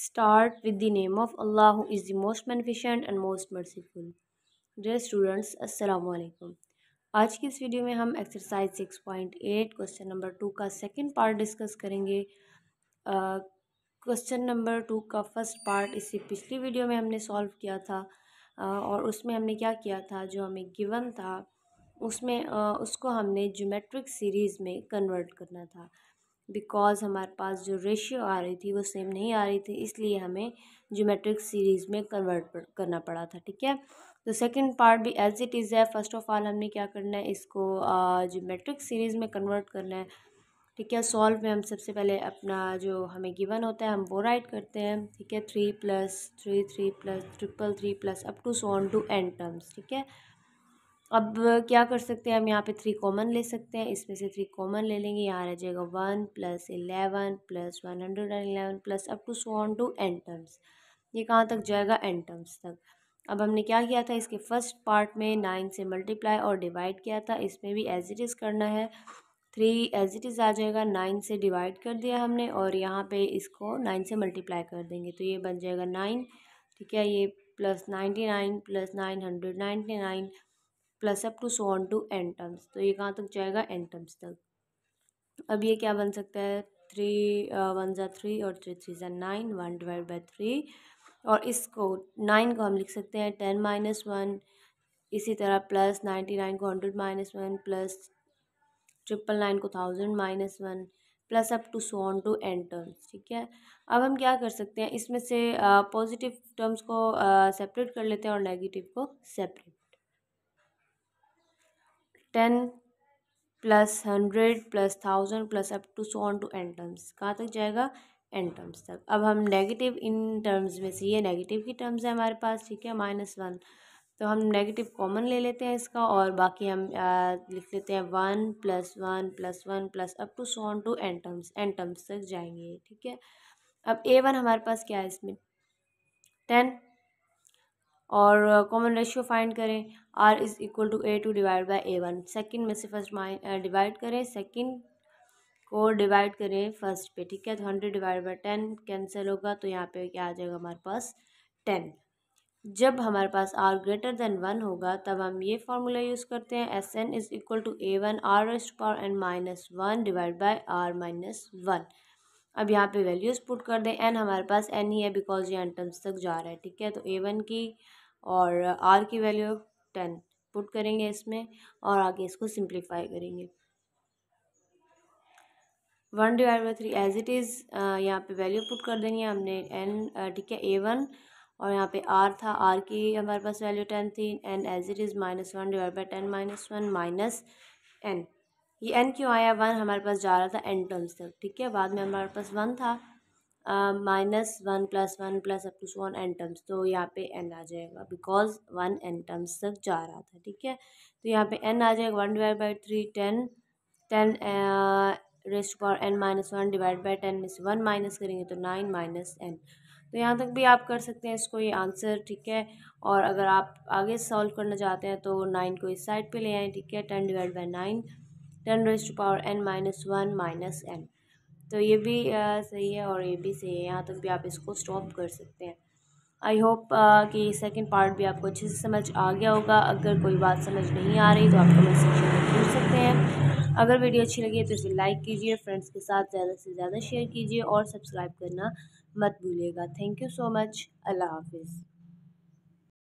start with the name of Allah is the most beneficent and most merciful dear students students, आज की इस video में हम exercise 6.8 question number two का second part discuss करेंगे question number two का first part इससे पिछली वीडियो में हमने सॉल्व किया था uh, और उसमें हमने क्या किया था जो हमें गिवन था उसमें uh, उसको हमने जोमेट्रिक सीरीज़ में कन्वर्ट करना था बिकॉज़ हमारे पास जो रेशियो आ रही थी वो सेम नहीं आ रही थी इसलिए हमें ज्योमेट्रिक सीरीज़ में कन्वर्ट करना पड़ा था ठीक है तो सेकंड पार्ट भी एज इट इज़ है फर्स्ट ऑफ ऑल हमने क्या करना है इसको ज्योमेट्रिक सीरीज़ में कन्वर्ट करना है ठीक है सॉल्व में हम सबसे पहले अपना जो हमें गिवन होता है हम वो राइट करते हैं ठीक है three plus three three plus triple three plus up to so on to n terms ठीक है अब क्या कर सकते हैं हम यहाँ पे थ्री कॉमन ले सकते हैं इसमें से थ्री कॉमन ले लेंगे यहाँ रह जाएगा one plus eleven plus one hundred and eleven plus up to so on to n terms ये कहाँ तक जाएगा एन टर्म्स तक अब हमने क्या किया था इसके फर्स्ट पार्ट में नाइन से मल्टीप्लाई और डिवाइड किया था इसमें भी एज इट इज़ करना है थ्री एज इट इज़ आ जाएगा नाइन से डिवाइड कर दिया हमने और यहाँ पे इसको नाइन से मल्टीप्लाई कर देंगे तो ये बन जाएगा नाइन ठीक है ये plus ninety nine plus nine hundred ninety nine plus up to so on to n terms तो ये कहाँ तक जाएगा एन टर्म्स तक अब ये क्या बन सकता है थ्री वन ज़ा थ्री और थ्री थ्री ज़ा nine one divide by three और इसको नाइन को हम लिख सकते हैं टेन माइनस वन इसी तरह प्लस नाइन्टी नाइन को hundred minus one plus triple nine को thousand minus one plus up to so on to n terms ठीक है अब हम क्या कर सकते हैं इसमें से पॉजिटिव uh, टर्म्स को सेपरेट uh, कर लेते हैं और नेगेटिव को separate ten plus hundred plus thousand plus up to so on to n terms कहाँ तक जाएगा एन टर्म्स तक अब हम नेगेटिव इन टर्म्स में से ये नेगेटिव की टर्म्स है हमारे पास ठीक है माइनस वन तो हम नेगेटिव कॉमन ले लेते हैं इसका और बाकी हम आ, लिख लेते हैं one plus one plus one plus up to so on to n terms n terms तक जाएंगे ठीक है अब ए वन हमारे पास क्या है इसमें टेन और कॉमन रेशियो फाइंड करें r is equal to a two divide by a one second में से फर्स्ट माइन डिवाइड करें सेकेंड को डिवाइड करें फर्स्ट पे ठीक है तो hundred divide by ten cancel होगा तो यहाँ पे क्या आ जाएगा हमारे पास टेन जब हमारे पास आर ग्रेटर देन वन होगा तब हम ये फार्मूला यूज़ करते हैं S n is equal to a one r s power n minus one divide by r minus one अब यहाँ पे वैल्यूज़ पुट कर दें एन हमारे पास एन ही है बिकॉज ये एन टर्म्स तक जा रहा है ठीक है तो ए वन की और आर की वैल्यू टेन पुट करेंगे इसमें और आगे इसको सिंप्लीफाई करेंगे one divide by three as it is यहाँ पे वैल्यू पुट कर देनी है हमने एन ठीक है ए वन और यहाँ पे आर था आर की हमारे पास वैल्यू टेन थी n as it is minus one divide by ten minus one minus n ये एन क्यों आया वन हमारे पास जा रहा था एन टर्म्स तक ठीक है बाद में हमारे पास वन था minus one plus one plus up to one n terms तो यहाँ पे एन आ जाएगा बिकॉज वन एन टर्म्स तक जा रहा था ठीक है तो यहाँ पे एन आ जाएगा one divide by three ten ten raised power n minus one divide by ten में से वन माइनस करेंगे तो नाइन माइनस एन तो यहाँ तक भी आप कर सकते हैं इसको ये आंसर ठीक है और अगर आप आगे सॉल्व करना चाहते हैं तो नाइन को इस साइड पर ले आए ठीक है ten divide by nine ten raise to power n minus one minus n तो ये भी सही है और ये भी सही है यहाँ तक तो भी आप इसको स्टॉप कर सकते हैं आई होप कि सेकंड पार्ट भी आपको अच्छे से समझ आ गया होगा अगर कोई बात समझ नहीं आ रही तो आप कमेंट सेक्शन में पूछ सकते हैं अगर वीडियो अच्छी लगी तो इसे लाइक कीजिए फ्रेंड्स के साथ ज़्यादा से ज़्यादा शेयर कीजिए और सब्सक्राइब करना मत भूलिएगा thank you so much Allah हाफिज़